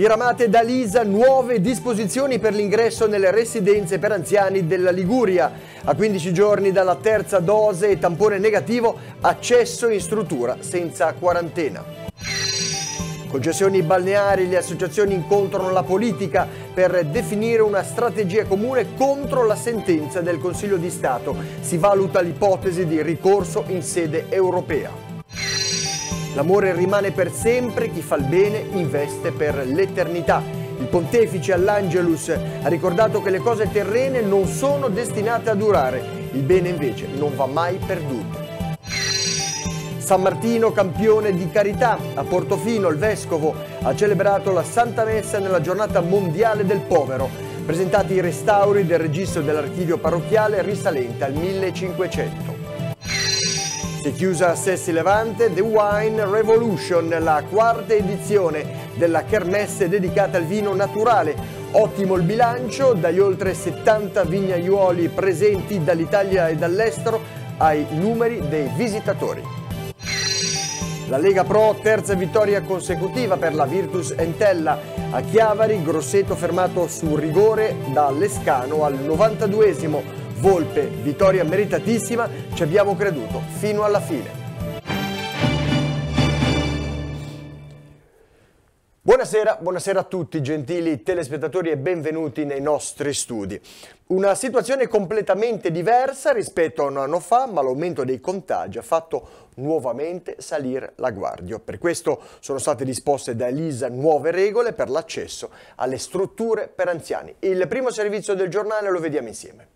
Diramate da Lisa nuove disposizioni per l'ingresso nelle residenze per anziani della Liguria. A 15 giorni dalla terza dose e tampone negativo, accesso in struttura senza quarantena. Concessioni balneari, le associazioni incontrano la politica per definire una strategia comune contro la sentenza del Consiglio di Stato. Si valuta l'ipotesi di ricorso in sede europea. L'amore rimane per sempre, chi fa il bene investe per l'eternità. Il pontefice all'Angelus ha ricordato che le cose terrene non sono destinate a durare, il bene invece non va mai perduto. San Martino, campione di carità, a Portofino il vescovo ha celebrato la Santa Messa nella giornata mondiale del povero, presentati i restauri del registro dell'archivio parrocchiale risalente al 1500. Si è chiusa a Sessi Levante The Wine Revolution, la quarta edizione della kermesse dedicata al vino naturale. Ottimo il bilancio, dagli oltre 70 vignaiuoli presenti dall'Italia e dall'estero ai numeri dei visitatori. La Lega Pro, terza vittoria consecutiva per la Virtus Entella. A Chiavari, Grosseto fermato su rigore da Lescano al 92esimo. Volpe, vittoria meritatissima, ci abbiamo creduto fino alla fine. Buonasera, buonasera, a tutti gentili telespettatori e benvenuti nei nostri studi. Una situazione completamente diversa rispetto a un anno fa, ma l'aumento dei contagi ha fatto nuovamente salire la guardia. Per questo sono state disposte da Elisa nuove regole per l'accesso alle strutture per anziani. Il primo servizio del giornale lo vediamo insieme.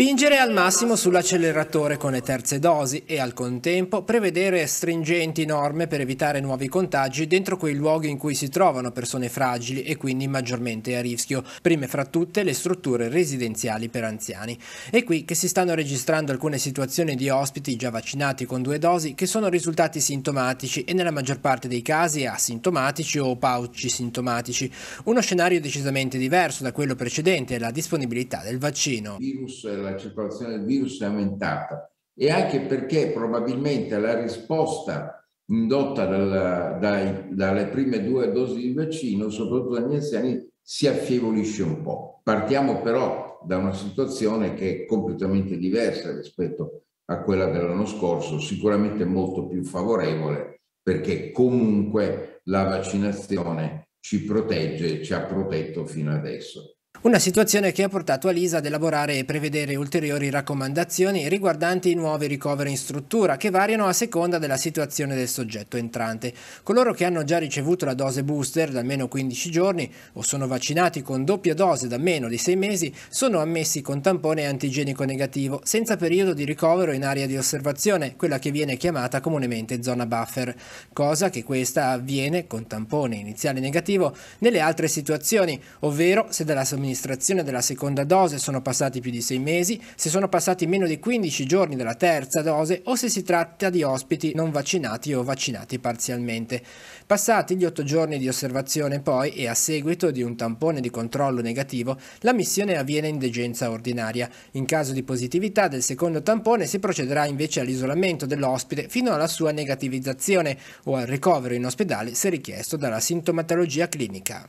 Spingere al massimo sull'acceleratore con le terze dosi e al contempo prevedere stringenti norme per evitare nuovi contagi dentro quei luoghi in cui si trovano persone fragili e quindi maggiormente a rischio, prime fra tutte le strutture residenziali per anziani. È qui che si stanno registrando alcune situazioni di ospiti già vaccinati con due dosi che sono risultati sintomatici e nella maggior parte dei casi asintomatici o pauci sintomatici. Uno scenario decisamente diverso da quello precedente è la disponibilità del vaccino. Virus, la circolazione del virus è aumentata e anche perché probabilmente la risposta indotta dalla, dai, dalle prime due dosi di vaccino, soprattutto dagli anziani, si affievolisce un po'. Partiamo però da una situazione che è completamente diversa rispetto a quella dell'anno scorso, sicuramente molto più favorevole perché comunque la vaccinazione ci protegge, e ci ha protetto fino adesso. Una situazione che ha portato Alisa ad elaborare e prevedere ulteriori raccomandazioni riguardanti i nuovi ricoveri in struttura, che variano a seconda della situazione del soggetto entrante. Coloro che hanno già ricevuto la dose booster da almeno 15 giorni o sono vaccinati con doppia dose da meno di 6 mesi sono ammessi con tampone antigenico negativo, senza periodo di ricovero in area di osservazione, quella che viene chiamata comunemente zona buffer, cosa che questa avviene con tampone iniziale negativo nelle altre situazioni, ovvero se dalla somministrazione della seconda dose sono passati più di sei mesi, se sono passati meno di 15 giorni dalla terza dose o se si tratta di ospiti non vaccinati o vaccinati parzialmente. Passati gli otto giorni di osservazione poi e a seguito di un tampone di controllo negativo, la missione avviene in degenza ordinaria. In caso di positività del secondo tampone si procederà invece all'isolamento dell'ospite fino alla sua negativizzazione o al ricovero in ospedale se richiesto dalla sintomatologia clinica.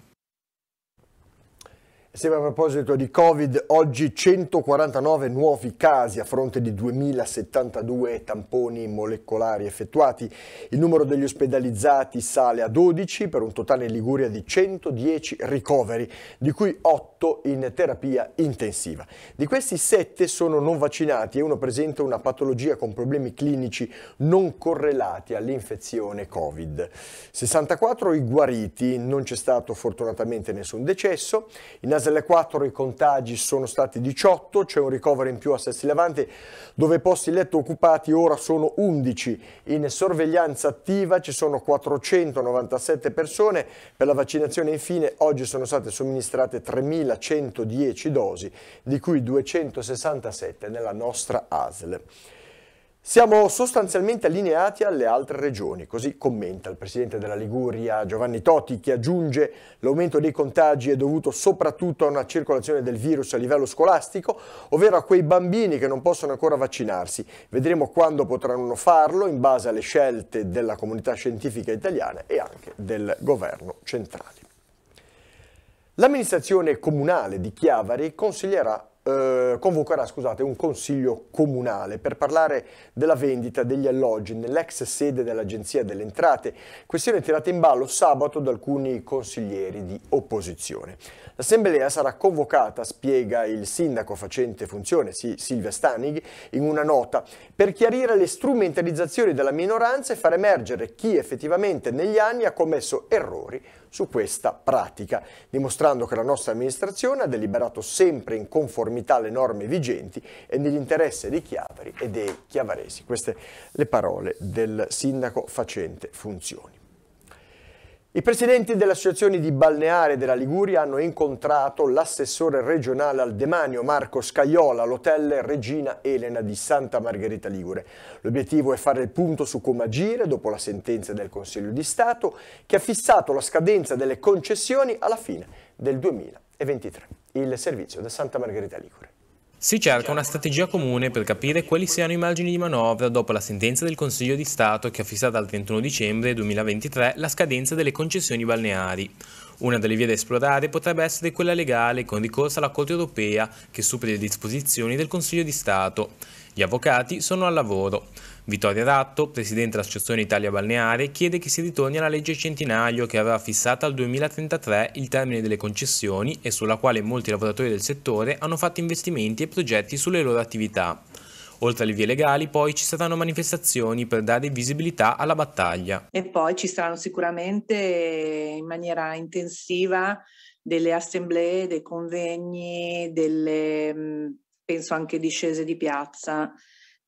Sempre a proposito di Covid, oggi 149 nuovi casi a fronte di 2072 tamponi molecolari effettuati. Il numero degli ospedalizzati sale a 12 per un totale in Liguria di 110 ricoveri, di cui 8 in terapia intensiva. Di questi 7 sono non vaccinati e uno presenta una patologia con problemi clinici non correlati all'infezione Covid. 64 i guariti, non c'è stato fortunatamente nessun decesso. In Asa Caselle 4 i contagi sono stati 18, c'è un ricovero in più a Sessi Levante dove i posti letto occupati ora sono 11. In sorveglianza attiva ci sono 497 persone, per la vaccinazione infine oggi sono state somministrate 3.110 dosi, di cui 267 nella nostra ASL. Siamo sostanzialmente allineati alle altre regioni, così commenta il presidente della Liguria Giovanni Totti che aggiunge l'aumento dei contagi è dovuto soprattutto a una circolazione del virus a livello scolastico, ovvero a quei bambini che non possono ancora vaccinarsi. Vedremo quando potranno farlo in base alle scelte della comunità scientifica italiana e anche del governo centrale. L'amministrazione comunale di Chiavari consiglierà eh, convocherà scusate, un consiglio comunale per parlare della vendita degli alloggi nell'ex sede dell'Agenzia delle Entrate, questione tirata in ballo sabato da alcuni consiglieri di opposizione. L'assemblea sarà convocata, spiega il sindaco facente funzione, Silvia Stanig, in una nota, per chiarire le strumentalizzazioni della minoranza e far emergere chi effettivamente negli anni ha commesso errori su questa pratica, dimostrando che la nostra amministrazione ha deliberato sempre in conformità conformità alle norme vigenti e nell'interesse dei Chiavari e dei chiavaresi. Queste le parole del sindaco facente funzioni. I presidenti delle associazioni di balneare della Liguria hanno incontrato l'assessore regionale al demanio Marco Scaiola all'hotel Regina Elena di Santa Margherita Ligure. L'obiettivo è fare il punto su come agire dopo la sentenza del Consiglio di Stato che ha fissato la scadenza delle concessioni alla fine del 2020 e 23, il servizio da Santa Margherita Ligure. Si cerca una strategia comune per capire quali siano i margini di manovra dopo la sentenza del Consiglio di Stato che ha fissato al 31 dicembre 2023 la scadenza delle concessioni balneari. Una delle vie da esplorare potrebbe essere quella legale con ricorso alla Corte europea che superi le disposizioni del Consiglio di Stato. Gli avvocati sono al lavoro. Vittoria Ratto, presidente dell'Associazione Italia Balneare, chiede che si ritorni alla legge centinaio che aveva fissato al 2033 il termine delle concessioni e sulla quale molti lavoratori del settore hanno fatto investimenti e progetti sulle loro attività. Oltre alle vie legali poi ci saranno manifestazioni per dare visibilità alla battaglia. E poi ci saranno sicuramente in maniera intensiva delle assemblee, dei convegni, delle penso anche discese di piazza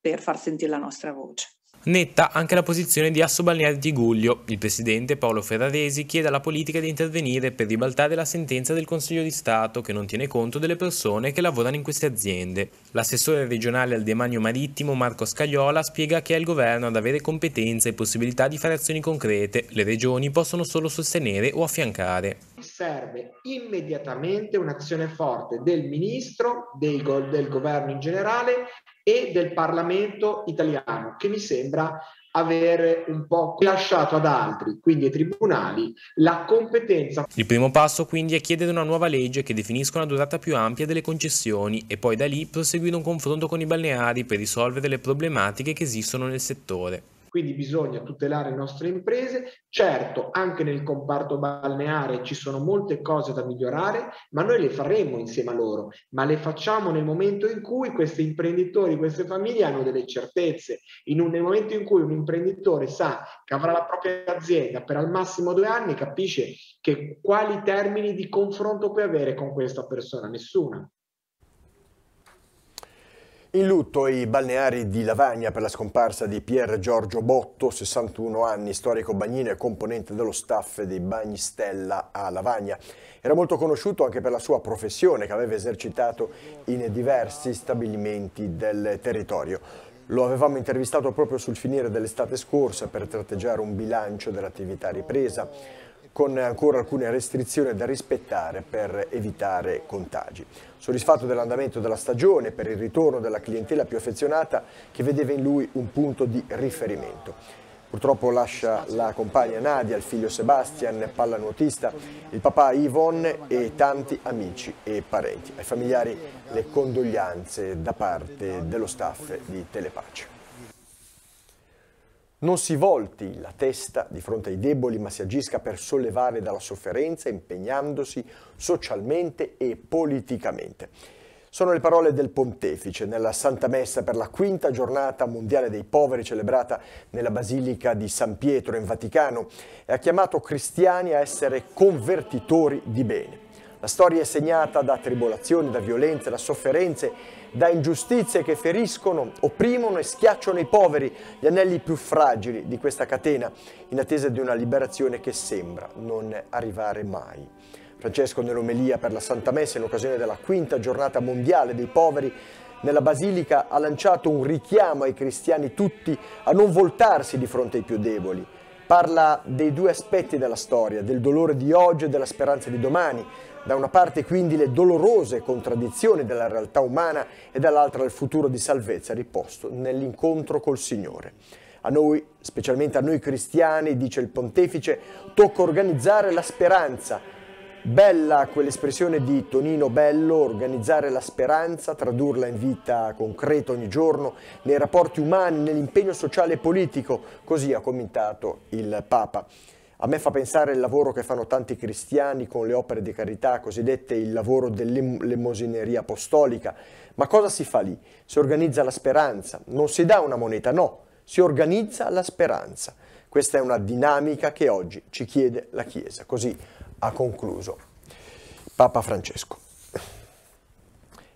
per far sentire la nostra voce. Netta anche la posizione di Asso Assobalneare di Guglio. Il presidente Paolo Ferraresi chiede alla politica di intervenire per ribaltare la sentenza del Consiglio di Stato che non tiene conto delle persone che lavorano in queste aziende. L'assessore regionale al demanio marittimo Marco Scagliola spiega che è il governo ad avere competenza e possibilità di fare azioni concrete, le regioni possono solo sostenere o affiancare. Serve immediatamente un'azione forte del ministro, del governo in generale e del Parlamento italiano, che mi sembra avere un po' lasciato ad altri, quindi ai tribunali, la competenza. Il primo passo quindi è chiedere una nuova legge che definisca una durata più ampia delle concessioni e poi da lì proseguire un confronto con i balneari per risolvere le problematiche che esistono nel settore quindi bisogna tutelare le nostre imprese. Certo, anche nel comparto balneare ci sono molte cose da migliorare, ma noi le faremo insieme a loro, ma le facciamo nel momento in cui questi imprenditori, queste famiglie hanno delle certezze, in un, nel momento in cui un imprenditore sa che avrà la propria azienda per al massimo due anni, capisce che quali termini di confronto puoi avere con questa persona, nessuna. In lutto i balneari di Lavagna per la scomparsa di Pier Giorgio Botto, 61 anni, storico bagnino e componente dello staff dei Bagni Stella a Lavagna. Era molto conosciuto anche per la sua professione che aveva esercitato in diversi stabilimenti del territorio. Lo avevamo intervistato proprio sul finire dell'estate scorsa per tratteggiare un bilancio dell'attività ripresa con ancora alcune restrizioni da rispettare per evitare contagi. Soddisfatto dell'andamento della stagione per il ritorno della clientela più affezionata che vedeva in lui un punto di riferimento. Purtroppo lascia la compagna Nadia, il figlio Sebastian, pallanuotista, il papà Yvonne e tanti amici e parenti. Ai familiari le condoglianze da parte dello staff di Telepace non si volti la testa di fronte ai deboli, ma si agisca per sollevare dalla sofferenza, impegnandosi socialmente e politicamente. Sono le parole del pontefice nella Santa Messa per la quinta giornata mondiale dei poveri celebrata nella Basilica di San Pietro in Vaticano e ha chiamato cristiani a essere convertitori di bene. La storia è segnata da tribolazioni, da violenze, da sofferenze da ingiustizie che feriscono, opprimono e schiacciano i poveri, gli anelli più fragili di questa catena, in attesa di una liberazione che sembra non arrivare mai. Francesco nell'omelia per la Santa Messa in occasione della quinta giornata mondiale dei poveri nella Basilica ha lanciato un richiamo ai cristiani tutti a non voltarsi di fronte ai più deboli. Parla dei due aspetti della storia, del dolore di oggi e della speranza di domani, da una parte quindi le dolorose contraddizioni della realtà umana e dall'altra il futuro di salvezza riposto nell'incontro col Signore. A noi, specialmente a noi cristiani, dice il pontefice, tocca organizzare la speranza. Bella quell'espressione di Tonino Bello, organizzare la speranza, tradurla in vita concreta ogni giorno, nei rapporti umani, nell'impegno sociale e politico, così ha commentato il Papa. A me fa pensare il lavoro che fanno tanti cristiani con le opere di carità, cosiddette il lavoro dell'emosineria apostolica. Ma cosa si fa lì? Si organizza la speranza, non si dà una moneta, no, si organizza la speranza. Questa è una dinamica che oggi ci chiede la Chiesa. Così ha concluso Papa Francesco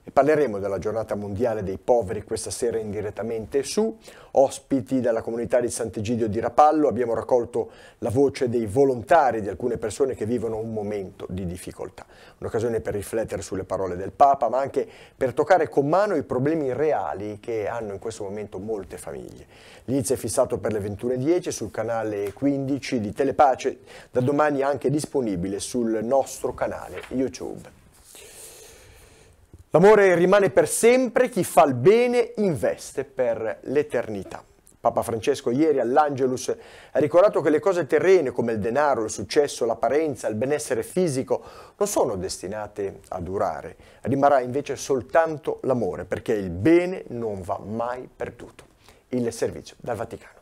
e parleremo della giornata mondiale dei poveri questa sera indirettamente su. Ospiti dalla comunità di Sant'Egidio di Rapallo abbiamo raccolto la voce dei volontari di alcune persone che vivono un momento di difficoltà. Un'occasione per riflettere sulle parole del Papa ma anche per toccare con mano i problemi reali che hanno in questo momento molte famiglie. L'inizio è fissato per le 21.10 sul canale 15 di Telepace, da domani anche disponibile sul nostro canale YouTube. L'amore rimane per sempre, chi fa il bene investe per l'eternità. Papa Francesco ieri all'Angelus ha ricordato che le cose terrene come il denaro, il successo, l'apparenza, il benessere fisico non sono destinate a durare. Rimarrà invece soltanto l'amore perché il bene non va mai perduto. Il servizio dal Vaticano.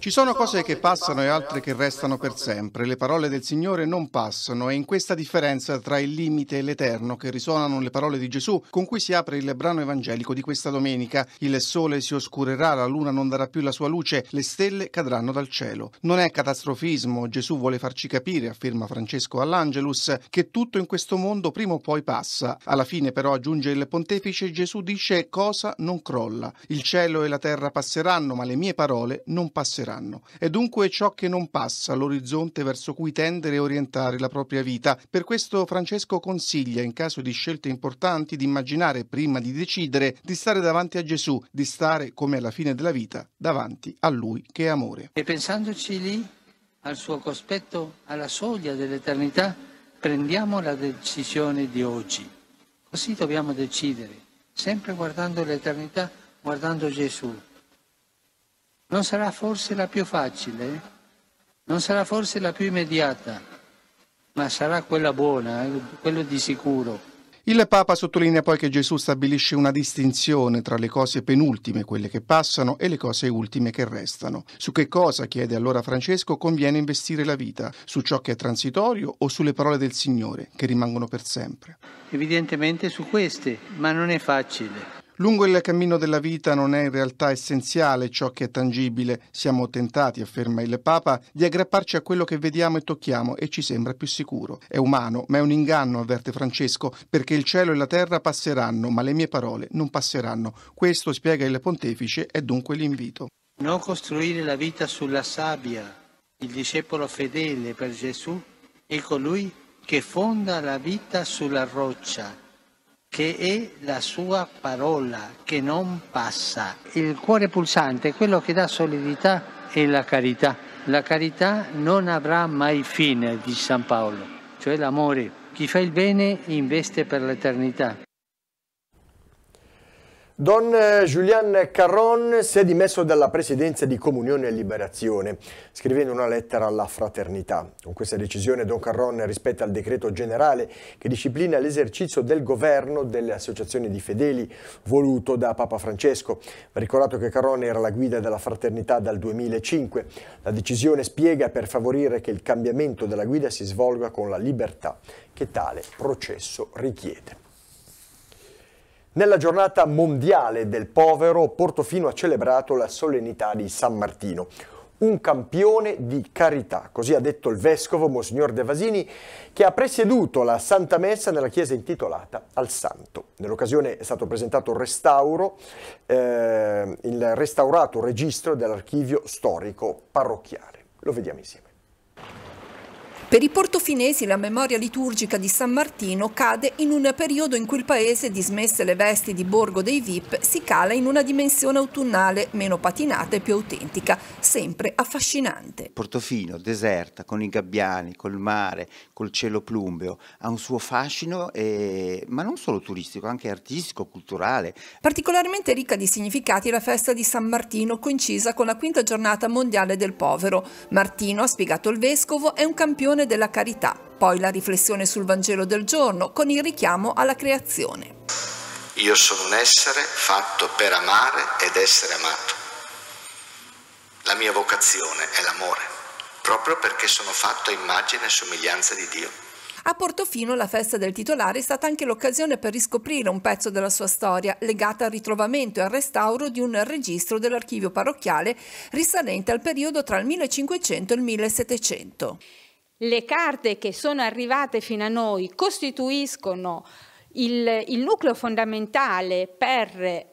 Ci sono cose che passano e altre che restano per sempre. Le parole del Signore non passano e in questa differenza tra il limite e l'eterno che risuonano le parole di Gesù con cui si apre il brano evangelico di questa domenica. Il sole si oscurerà, la luna non darà più la sua luce, le stelle cadranno dal cielo. Non è catastrofismo, Gesù vuole farci capire, afferma Francesco all'Angelus, che tutto in questo mondo prima o poi passa. Alla fine però aggiunge il pontefice Gesù dice cosa non crolla. Il cielo e la terra passeranno, ma le mie parole non passeranno passeranno. È dunque ciò che non passa l'orizzonte verso cui tendere e orientare la propria vita. Per questo Francesco consiglia, in caso di scelte importanti, di immaginare prima di decidere di stare davanti a Gesù, di stare come alla fine della vita, davanti a Lui che è amore. E pensandoci lì, al suo cospetto, alla soglia dell'eternità, prendiamo la decisione di oggi. Così dobbiamo decidere, sempre guardando l'eternità, guardando Gesù. Non sarà forse la più facile, non sarà forse la più immediata, ma sarà quella buona, eh, quello di sicuro. Il Papa sottolinea poi che Gesù stabilisce una distinzione tra le cose penultime, quelle che passano, e le cose ultime che restano. Su che cosa, chiede allora Francesco, conviene investire la vita? Su ciò che è transitorio o sulle parole del Signore, che rimangono per sempre? Evidentemente su queste, ma non è facile. Lungo il cammino della vita non è in realtà essenziale ciò che è tangibile. Siamo tentati, afferma il Papa, di aggrapparci a quello che vediamo e tocchiamo e ci sembra più sicuro. È umano, ma è un inganno, avverte Francesco, perché il cielo e la terra passeranno, ma le mie parole non passeranno. Questo, spiega il pontefice, è dunque l'invito. Non costruire la vita sulla sabbia. Il discepolo fedele per Gesù è colui che fonda la vita sulla roccia che è la sua parola che non passa. Il cuore pulsante è quello che dà solidità e la carità. La carità non avrà mai fine, dice San Paolo, cioè l'amore. Chi fa il bene investe per l'eternità. Don eh, Julian Carron si è dimesso dalla presidenza di Comunione e Liberazione, scrivendo una lettera alla fraternità. Con questa decisione Don Carron rispetta il decreto generale che disciplina l'esercizio del governo delle associazioni di fedeli, voluto da Papa Francesco. Va ricordato che Carron era la guida della fraternità dal 2005. La decisione spiega per favorire che il cambiamento della guida si svolga con la libertà che tale processo richiede. Nella giornata mondiale del povero, Portofino ha celebrato la solennità di San Martino, un campione di carità, così ha detto il vescovo Monsignor De Vasini, che ha presieduto la Santa Messa nella chiesa intitolata al Santo. Nell'occasione è stato presentato il restauro, eh, il restaurato registro dell'archivio storico parrocchiale. Lo vediamo insieme. Per i portofinesi la memoria liturgica di San Martino cade in un periodo in cui il paese, dismesse le vesti di borgo dei VIP, si cala in una dimensione autunnale meno patinata e più autentica, sempre affascinante. Portofino, deserta, con i gabbiani, col mare, col cielo plumbeo, ha un suo fascino, e... Eh, ma non solo turistico, anche artistico, culturale. Particolarmente ricca di significati la festa di San Martino, coincisa con la quinta giornata mondiale del povero. Martino, ha spiegato il vescovo, è un campione l'azione della carità, poi la riflessione sul Vangelo del giorno con il richiamo alla creazione. Io sono un essere fatto per amare ed essere amato. La mia vocazione è l'amore, proprio perché sono fatto a immagine e somiglianza di Dio. A Portofino la festa del titolare è stata anche l'occasione per riscoprire un pezzo della sua storia legata al ritrovamento e al restauro di un registro dell'archivio parrocchiale risalente al periodo tra il 1500 e il 1700 le carte che sono arrivate fino a noi costituiscono il, il nucleo fondamentale per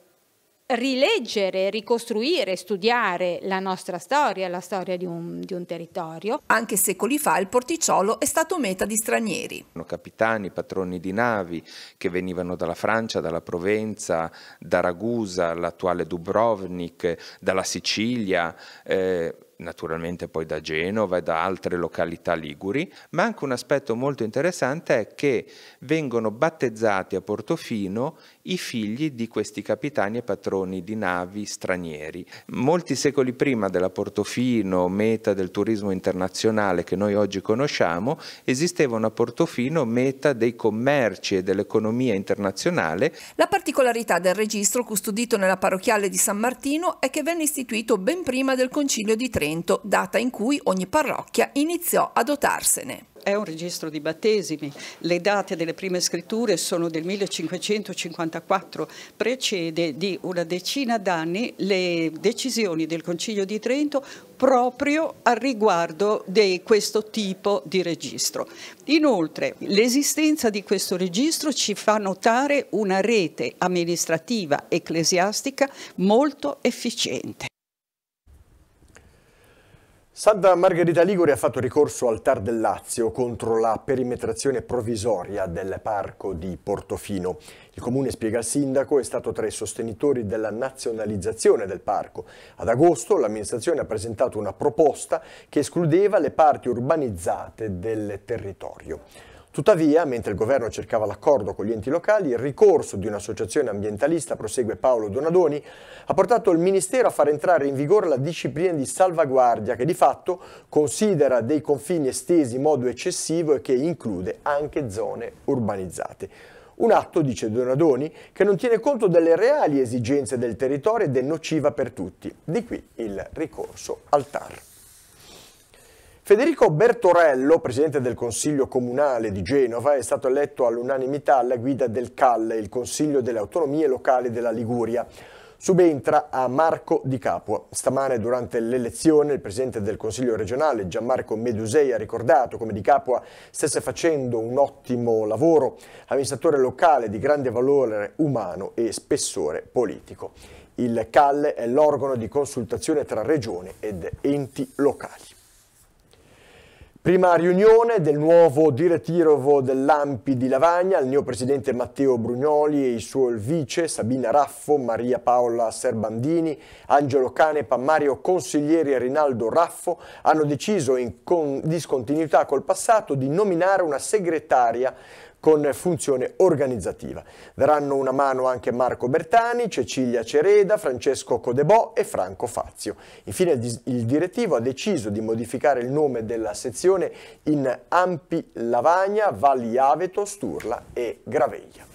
rileggere, ricostruire, studiare la nostra storia, la storia di un, di un, territorio. Anche secoli fa il porticciolo è stato meta di stranieri. Capitani, patroni di navi che venivano dalla Francia, dalla Provenza, da Ragusa, l'attuale Dubrovnik, dalla Sicilia, eh, naturalmente poi da Genova e da altre località liguri, ma anche un aspetto molto interessante è che vengono battezzati a Portofino i figli di questi capitani e patroni di navi stranieri. Molti secoli prima della Portofino, meta del turismo internazionale che noi oggi conosciamo, esistevano a Portofino meta dei commerci e dell'economia internazionale. La particolarità del registro custodito nella parrocchiale di San Martino è che venne istituito ben prima del Concilio di Trento Trento, data in cui ogni parrocchia iniziò a dotarsene è un registro di battesimi, le date delle prime scritture sono del 1554, precede di una decina d'anni le decisioni del Concilio di Trento proprio a riguardo di questo tipo di registro. Inoltre l'esistenza di questo registro ci fa notare una rete amministrativa ecclesiastica molto efficiente. Santa Margherita Liguri ha fatto ricorso al TAR del Lazio contro la perimetrazione provvisoria del parco di Portofino. Il comune, spiega il sindaco, è stato tra i sostenitori della nazionalizzazione del parco. Ad agosto l'amministrazione ha presentato una proposta che escludeva le parti urbanizzate del territorio. Tuttavia, mentre il governo cercava l'accordo con gli enti locali, il ricorso di un'associazione ambientalista, prosegue Paolo Donadoni, ha portato il Ministero a far entrare in vigore la disciplina di salvaguardia che di fatto considera dei confini estesi in modo eccessivo e che include anche zone urbanizzate. Un atto, dice Donadoni, che non tiene conto delle reali esigenze del territorio ed è nociva per tutti. Di qui il ricorso al TAR. Federico Bertorello, presidente del Consiglio Comunale di Genova, è stato eletto all'unanimità alla guida del CAL, il Consiglio delle Autonomie Locali della Liguria. Subentra a Marco Di Capua. Stamane durante l'elezione il presidente del Consiglio regionale Gianmarco Medusei ha ricordato come Di Capua stesse facendo un ottimo lavoro, amministratore locale di grande valore umano e spessore politico. Il CAL è l'organo di consultazione tra regione ed enti locali. Prima riunione del nuovo direttivo dell'AMPI di Lavagna, il presidente Matteo Brugnoli e il suo vice Sabina Raffo, Maria Paola Serbandini, Angelo Canepa, Mario Consiglieri e Rinaldo Raffo hanno deciso in discontinuità col passato di nominare una segretaria con funzione organizzativa. Daranno una mano anche Marco Bertani, Cecilia Cereda, Francesco Codebò e Franco Fazio. Infine il direttivo ha deciso di modificare il nome della sezione in Ampi Lavagna, Valli Aveto, Sturla e Graveglia.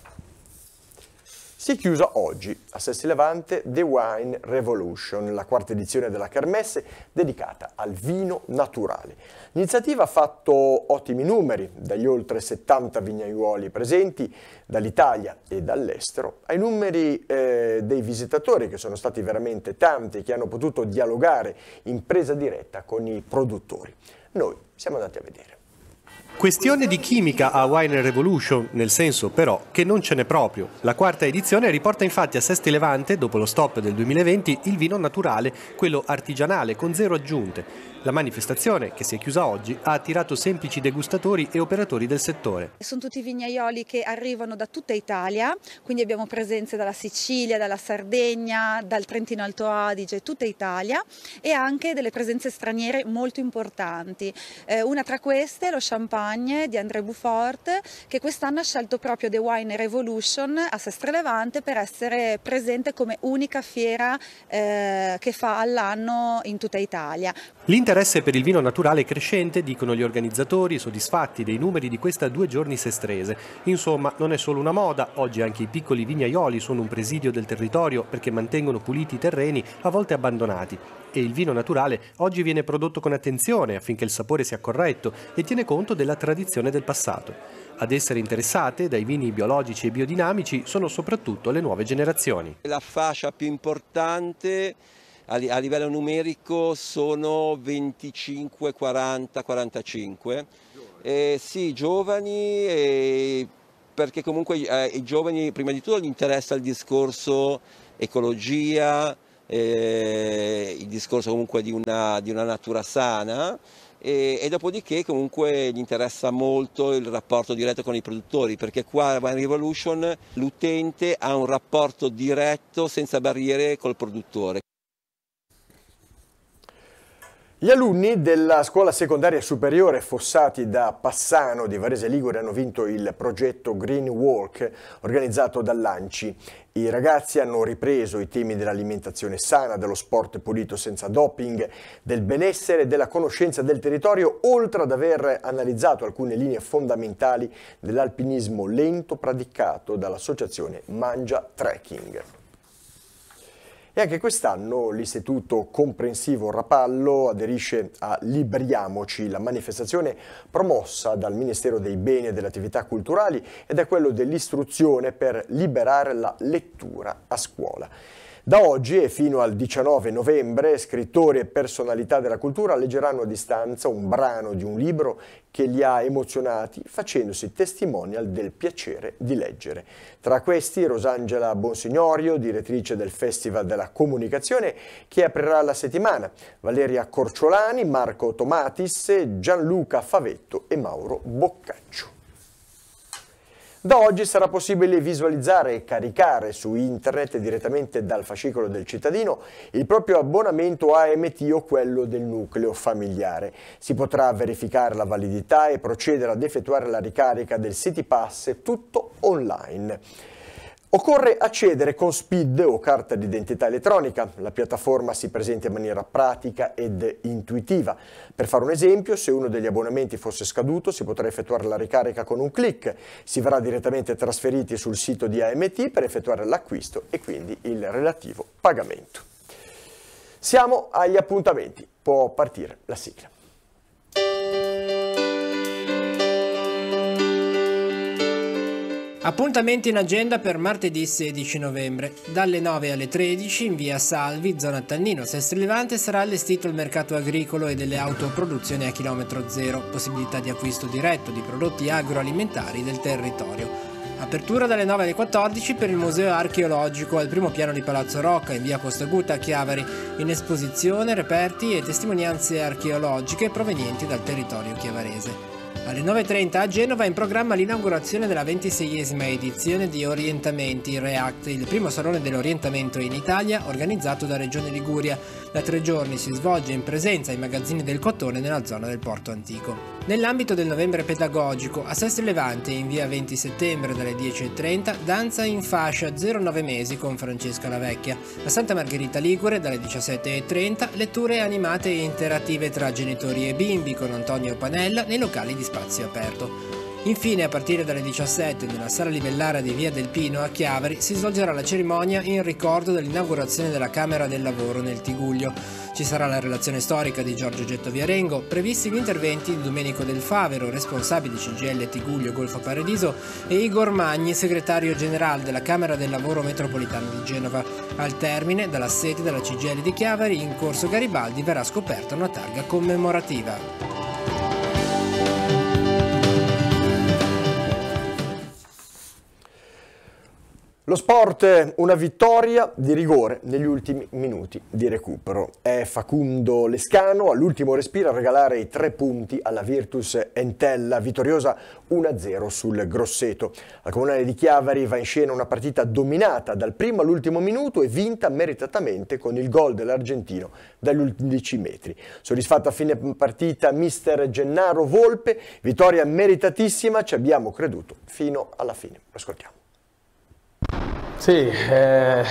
Si è chiusa oggi a Sessi Levante The Wine Revolution, la quarta edizione della Kermesse dedicata al vino naturale. L'iniziativa ha fatto ottimi numeri, dagli oltre 70 vignaiuoli presenti dall'Italia e dall'estero, ai numeri eh, dei visitatori che sono stati veramente tanti, che hanno potuto dialogare in presa diretta con i produttori. Noi siamo andati a vedere. Questione di chimica a Wine Revolution, nel senso però che non ce n'è proprio. La quarta edizione riporta infatti a Sesti Levante, dopo lo stop del 2020, il vino naturale, quello artigianale, con zero aggiunte. La manifestazione, che si è chiusa oggi, ha attirato semplici degustatori e operatori del settore. Sono tutti vignaioli che arrivano da tutta Italia, quindi abbiamo presenze dalla Sicilia, dalla Sardegna, dal Trentino Alto Adige, tutta Italia e anche delle presenze straniere molto importanti. Eh, una tra queste è lo champagne di André Bufort che quest'anno ha scelto proprio The Wine Revolution a Sestre Levante per essere presente come unica fiera eh, che fa all'anno in tutta Italia. L'interesse per il vino naturale è crescente, dicono gli organizzatori, soddisfatti dei numeri di questa due giorni sestrese. Insomma, non è solo una moda, oggi anche i piccoli vignaioli sono un presidio del territorio perché mantengono puliti i terreni, a volte abbandonati. E il vino naturale oggi viene prodotto con attenzione affinché il sapore sia corretto e tiene conto della tradizione del passato. Ad essere interessate dai vini biologici e biodinamici sono soprattutto le nuove generazioni. La fascia più importante a, livello numerico sono 25, 40, 45. Eh, sì, giovani, eh, perché comunque eh, i giovani prima di tutto gli interessa il discorso ecologia, eh, il discorso comunque di una, di una natura sana. E, e, dopodiché comunque gli interessa molto il rapporto diretto con i produttori perché qua a Wine Revolution l'utente ha un rapporto diretto senza barriere col produttore. Gli alunni della scuola secondaria superiore Fossati da Passano di Varese Ligure hanno vinto il progetto Green Walk organizzato dall'ANCI. I ragazzi hanno ripreso i temi dell'alimentazione sana, dello sport pulito senza doping, del benessere e della conoscenza del territorio, oltre ad aver analizzato alcune linee fondamentali dell'alpinismo lento praticato dall'associazione Mangia Trekking. E anche quest'anno l'Istituto Comprensivo Rapallo aderisce a Libriamoci, la manifestazione promossa dal Ministero dei Beni e delle Attività Culturali ed è quello dell'istruzione per liberare la lettura a scuola. Da oggi e fino al 19 novembre scrittori e personalità della cultura leggeranno a distanza un brano di un libro che li ha emozionati facendosi testimonial del piacere di leggere. Tra questi Rosangela Bonsignorio, direttrice del Festival della Comunicazione, che aprirà la settimana, Valeria Corciolani, Marco Tomatis, Gianluca Favetto e Mauro Boccaccio. Da oggi sarà possibile visualizzare e caricare su internet direttamente dal fascicolo del cittadino il proprio abbonamento AMT o quello del nucleo familiare. Si potrà verificare la validità e procedere ad effettuare la ricarica del City Pass tutto online. Occorre accedere con SPID o carta d'identità elettronica. La piattaforma si presenta in maniera pratica ed intuitiva. Per fare un esempio, se uno degli abbonamenti fosse scaduto, si potrà effettuare la ricarica con un clic. Si verrà direttamente trasferiti sul sito di AMT per effettuare l'acquisto e quindi il relativo pagamento. Siamo agli appuntamenti. Può partire la sigla. Appuntamenti in agenda per martedì 16 novembre. Dalle 9 alle 13 in via Salvi, zona Tannino, Sestri Levante sarà allestito il mercato agricolo e delle autoproduzioni a chilometro zero, possibilità di acquisto diretto di prodotti agroalimentari del territorio. Apertura dalle 9 alle 14 per il Museo Archeologico al primo piano di Palazzo Rocca in via Costa Guta a Chiavari, in esposizione reperti e testimonianze archeologiche provenienti dal territorio chiavarese. Alle 9.30 a Genova è in programma l'inaugurazione della ventiseiesima edizione di Orientamenti React, il primo salone dell'orientamento in Italia organizzato da Regione Liguria. Da tre giorni si svolge in presenza ai magazzini del cotone nella zona del Porto Antico. Nell'ambito del novembre pedagogico, a Sesto Levante, in via 20 settembre dalle 10.30, danza in fascia 09 mesi con Francesca La Vecchia. A Santa Margherita Ligure, dalle 17.30, letture animate e interattive tra genitori e bimbi con Antonio Panella nei locali di spazio aperto. Infine, a partire dalle 17 nella sala livellare di Via del Pino a Chiavari si svolgerà la cerimonia in ricordo dell'inaugurazione della Camera del Lavoro nel Tiguglio. Ci sarà la relazione storica di Giorgio Getto Viarengo, previsti gli interventi di Domenico Del Favero, responsabile di CGL Tiguglio Golfo Paradiso, e Igor Magni, segretario generale della Camera del Lavoro Metropolitana di Genova. Al termine, dalla sede della CGL di Chiavari, in corso Garibaldi verrà scoperta una targa commemorativa. Lo sport, una vittoria di rigore negli ultimi minuti di recupero. È Facundo Lescano all'ultimo respiro a regalare i tre punti alla Virtus Entella, vittoriosa 1-0 sul Grosseto. La Comunale di Chiavari va in scena una partita dominata dal primo all'ultimo minuto e vinta meritatamente con il gol dell'argentino dagli 11 metri. Soddisfatto a fine partita mister Gennaro Volpe, vittoria meritatissima, ci abbiamo creduto fino alla fine. ascoltiamo. Sì, eh,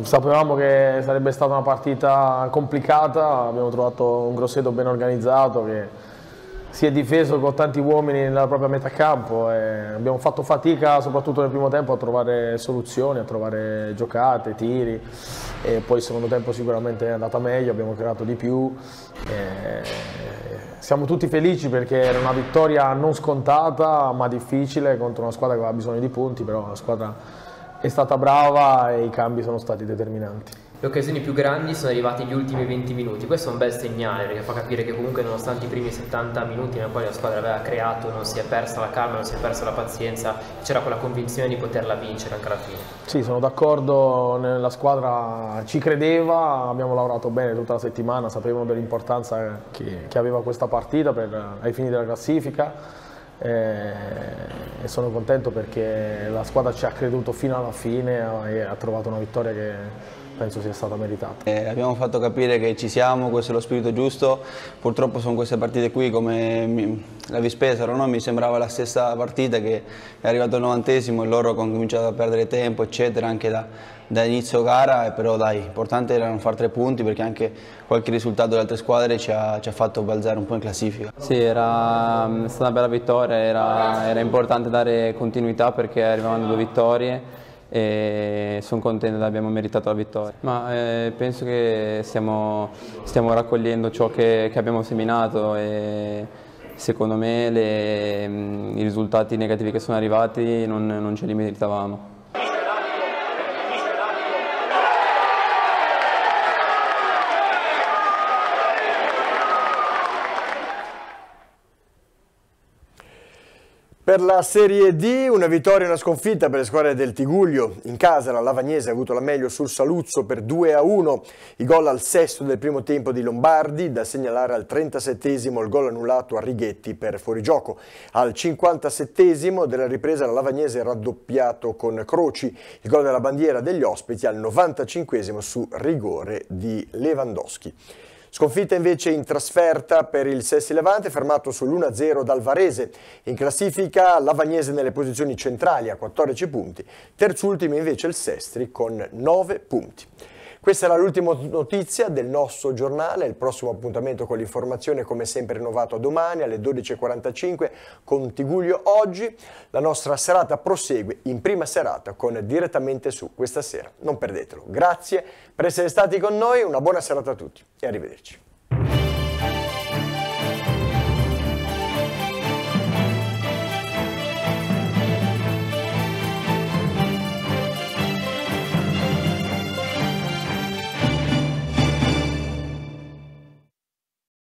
sapevamo che sarebbe stata una partita complicata, abbiamo trovato un Grosseto ben organizzato che si è difeso con tanti uomini nella propria metà campo e abbiamo fatto fatica soprattutto nel primo tempo a trovare soluzioni, a trovare giocate, tiri e poi il secondo tempo sicuramente è andata meglio, abbiamo creato di più. E eh, siamo tutti felici perché era una vittoria non scontata ma difficile contro una squadra che aveva bisogno di punti, però una squadra è stata brava e i cambi sono stati determinanti. Le occasioni più grandi sono arrivate negli ultimi 20 minuti, questo è un bel segnale perché fa capire che comunque nonostante i primi 70 minuti nel quale la squadra aveva creato non si è persa la calma, non si è persa la pazienza, c'era quella convinzione di poterla vincere anche alla fine. Sì, sono d'accordo, la squadra ci credeva, abbiamo lavorato bene tutta la settimana, sapevamo dell'importanza che, che aveva questa partita per, ai fini della classifica eh, e sono contento perché la squadra ci ha creduto fino alla fine e ha trovato una vittoria che penso sia stata meritata. Eh, abbiamo fatto capire che ci siamo, questo è lo spirito giusto, purtroppo sono queste partite qui come mi, la Vispesa, no? mi sembrava la stessa partita che è arrivato il novantesimo e loro hanno cominciato a perdere tempo eccetera anche da da inizio gara, eh, però dai, l'importante era non fare tre punti perché anche qualche risultato delle altre squadre ci ha, ci ha fatto balzare un po' in classifica. Sì, era, mm, è stata una bella vittoria, era, era importante dare continuità perché arrivavano due vittorie e sono contento che abbiamo meritato la vittoria. Ma eh, penso che siamo, stiamo raccogliendo ciò che, che abbiamo seminato e secondo me le, mm, i risultati negativi che sono arrivati non, non ce li meritavamo. Per la Serie D una vittoria e una sconfitta per le squadre del Tiguglio. In casa la Lavagnese ha avuto la meglio sul Saluzzo per 2-1. I gol al sesto del primo tempo di Lombardi, da segnalare al 37esimo il gol annullato a Righetti per fuorigioco. Al 57esimo della ripresa la Lavagnese raddoppiato con Croci. Il gol della bandiera degli ospiti al 95esimo su rigore di Lewandowski. Sconfitta invece in trasferta per il Sessi Levante, fermato sull'1-0 dal Varese. In classifica Lavagnese nelle posizioni centrali a 14 punti, terzultimo invece il Sestri con 9 punti. Questa era l'ultima notizia del nostro giornale, il prossimo appuntamento con l'informazione come sempre rinnovato domani alle 12.45 con Tiguglio oggi. La nostra serata prosegue in prima serata con Direttamente su questa sera, non perdetelo. Grazie per essere stati con noi, una buona serata a tutti e arrivederci.